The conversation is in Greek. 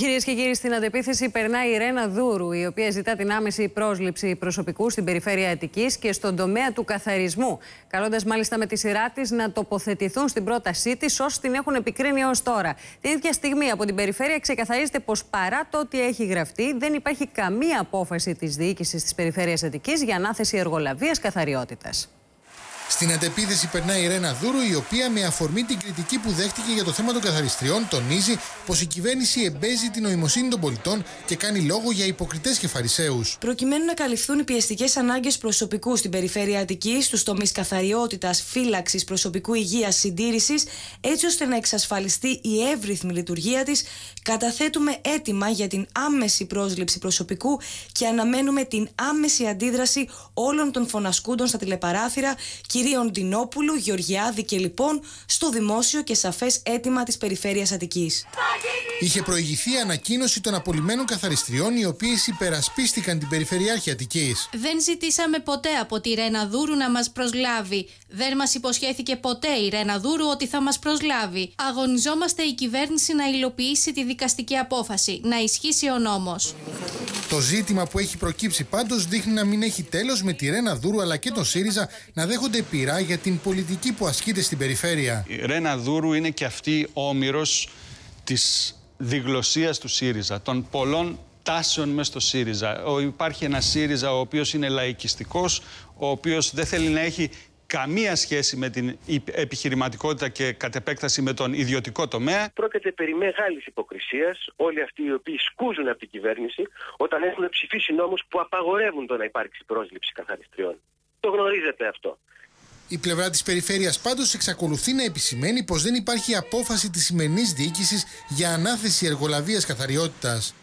Κυρίες και κύριοι, στην αντεπίθεση περνάει η Ρένα Δούρου, η οποία ζητά την άμεση πρόσληψη προσωπικού στην περιφέρεια Αττικής και στον τομέα του καθαρισμού. Καλώντας μάλιστα με τη σειρά της να τοποθετηθούν στην πρότασή της όσοι την έχουν επικρίνει έω τώρα. Την ίδια στιγμή από την περιφέρεια ξεκαθαρίζεται πως παρά το ότι έχει γραφτεί, δεν υπάρχει καμία απόφαση της διοίκησης της περιφέρειας Αττικής για ανάθεση εργολαβίας καθαριότητας. Στην αντεπίθεση περνάει η Ρένα Δούρου, η οποία με αφορμή την κριτική που δέχτηκε για το θέμα των καθαριστριών, τονίζει πως η κυβέρνηση εμπέζει την νοημοσύνη των πολιτών και κάνει λόγο για υποκριτές και φαρισαίου. Προκειμένου να καλυφθούν οι πιεστικές ανάγκες προσωπικού στην περιφέρεια Αττική, στους τομείς καθαριότητας, φύλαξης, προσωπικού υγείας, συντήρησης, έτσι ώστε να εξασφαλιστεί η εύρυθμη λειτουργία της, καταθέτουμε έτοιμα για την άμεση πρόσληψη προσωπικού και αναμένουμε την άμεση αντίδραση όλων των φωνασκούντων στα τηλεπαράθυρα κυρίων Ντινόπουλου, Γεωργιάδη και λοιπόν στο δημόσιο και σαφές αίτημα της Περιφέρειας Αττικής. Είχε προηγηθεί ανακοίνωση των απολυμμένων καθαριστριών, οι οποίες υπερασπίστηκαν την Περιφερειάρχη Αττικής. Δεν ζητήσαμε ποτέ από τη Ρένα Δούρου να μας προσλάβει. Δεν μας υποσχέθηκε ποτέ η Ρένα Δούρου ότι θα μας προσλάβει. Αγωνιζόμαστε η κυβέρνηση να υλοποιήσει τη δικαστική απόφαση, να ισχύσει ο νόμος. Το ζήτημα που έχει προκύψει πάντως δείχνει να μην έχει τέλος με τη Ρένα Δούρου αλλά και τον ΣΥΡΙΖΑ να δέχονται πειρά για την πολιτική που ασκείται στην περιφέρεια. Η Ρένα Δούρου είναι και αυτή όμοιρο της διγλωσίας του ΣΥΡΙΖΑ, των πολλών τάσεων μέσα στο ΣΥΡΙΖΑ. υπάρχει ένα ΣΥΡΙΖΑ ο οποίος είναι λαϊκιστικός, ο οποίος δεν θέλει να έχει καμία σχέση με την επιχειρηματικότητα και κατ' επέκταση με τον ιδιωτικό τομέα. Πρόκειται περί μεγάλης υποκρισίας όλοι αυτοί οι οποίοι σκούζουν από την κυβέρνηση όταν έχουν ψηφίσει νόμους που απαγορεύουν το να υπάρξει πρόσληψη καθαριστριών. Το γνωρίζετε αυτό. Η πλευρά της περιφέρειας πάντως εξακολουθεί να επισημαίνει πως δεν υπάρχει απόφαση της σημερινής διοίκησης για ανάθεση εργολαβίας καθαριότητας.